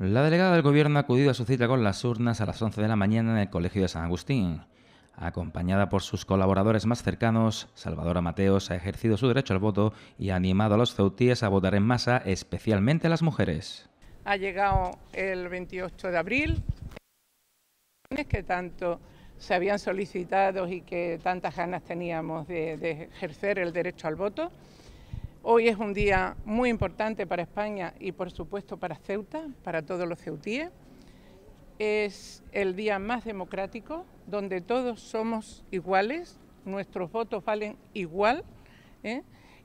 La delegada del gobierno ha acudido a su cita con las urnas a las 11 de la mañana en el Colegio de San Agustín. Acompañada por sus colaboradores más cercanos, Salvadora Mateos ha ejercido su derecho al voto y ha animado a los ceutíes a votar en masa, especialmente a las mujeres. Ha llegado el 28 de abril, que tanto se habían solicitado y que tantas ganas teníamos de, de ejercer el derecho al voto. Hoy es un día muy importante para España y por supuesto para Ceuta, para todos los ceutíes. Es el día más democrático, donde todos somos iguales, nuestros votos valen igual ¿eh?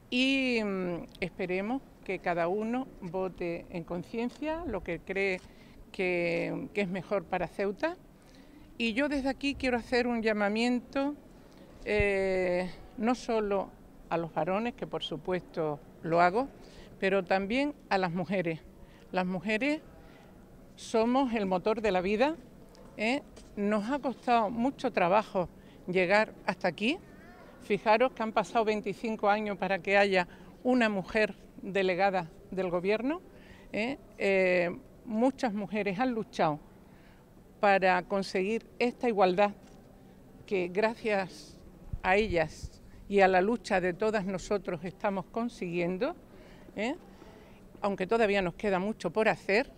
y mm, esperemos que cada uno vote en conciencia lo que cree que, es mejor para Ceuta. Y yo desde aquí quiero hacer un llamamiento eh, no solo a los varones, que por supuesto lo hago, pero también a las mujeres. Las mujeres somos el motor de la vida. ¿eh? Nos ha costado mucho trabajo llegar hasta aquí. Fijaros que han pasado 25 años para que haya una mujer delegada del gobierno. ¿eh? Eh, muchas mujeres han luchado para conseguir esta igualdad que gracias a ellas y a la lucha de todas nosotros estamos consiguiendo, ¿eh? aunque todavía nos queda mucho por hacer,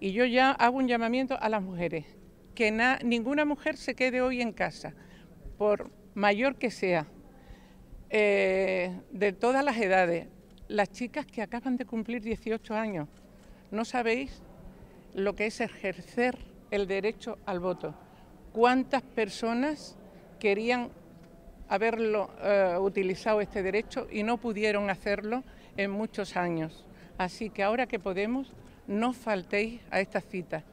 y yo ya hago un llamamiento a las mujeres, que ninguna mujer se quede hoy en casa, por mayor que sea, eh, de todas las edades, las chicas que acaban de cumplir 18 años, no sabéis lo que es ejercer el derecho al voto. ¿Cuántas personas querían haberlo eh, utilizado este derecho y no pudieron hacerlo en muchos años. Así que ahora que podemos, no faltéis a esta cita.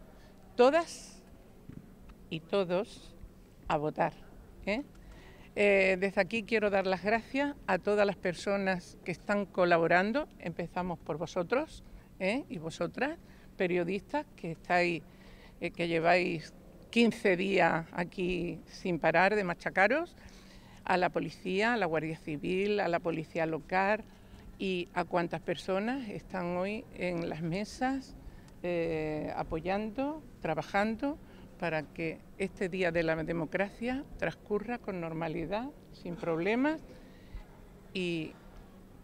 Todas y todos a votar. ¿eh? Eh, desde aquí quiero dar las gracias a todas las personas que están colaborando. Empezamos por vosotros y vosotras, periodistas que estáis, que lleváis 15 días aquí sin parar de machacaros a la policía, a la Guardia Civil, a la policía local y a cuantas personas están hoy en las mesas eh, apoyando, trabajando para que este Día de la Democracia transcurra con normalidad, sin problemas y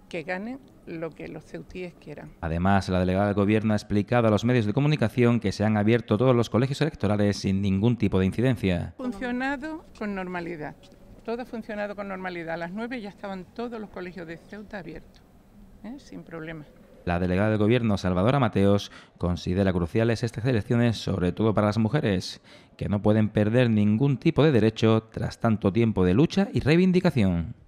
que ganen lo que los ceutíes quieran. Además, la delegada del Gobierno ha explicado a los medios de comunicación que se han abierto todos los colegios electorales sin ningún tipo de incidencia. Funcionado con normalidad todo ha funcionado con normalidad. A las 9 ya estaban todos los colegios de Ceuta abiertos, ¿eh? sin problema. La delegada de Gobierno, Salvadora Mateos, considera cruciales estas elecciones, sobre todo para las mujeres, que no pueden perder ningún tipo de derecho tras tanto tiempo de lucha y reivindicación.